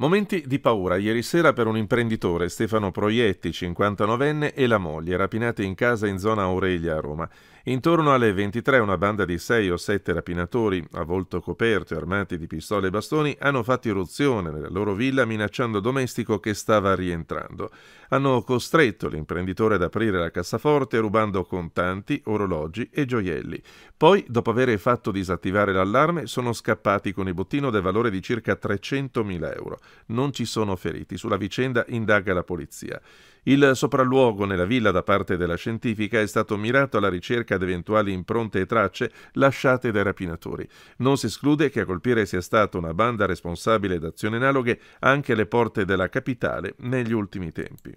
Momenti di paura ieri sera per un imprenditore, Stefano Proietti, 59enne, e la moglie, rapinate in casa in zona Aurelia a Roma. Intorno alle 23 una banda di 6 o 7 rapinatori, a volto coperto e armati di pistole e bastoni, hanno fatto irruzione nella loro villa minacciando il domestico che stava rientrando. Hanno costretto l'imprenditore ad aprire la cassaforte rubando contanti, orologi e gioielli. Poi, dopo aver fatto disattivare l'allarme, sono scappati con il bottino del valore di circa 300.000 euro non ci sono feriti. Sulla vicenda indaga la polizia. Il sopralluogo nella villa da parte della scientifica è stato mirato alla ricerca di eventuali impronte e tracce lasciate dai rapinatori. Non si esclude che a colpire sia stata una banda responsabile d'azioni analoghe anche alle porte della capitale negli ultimi tempi.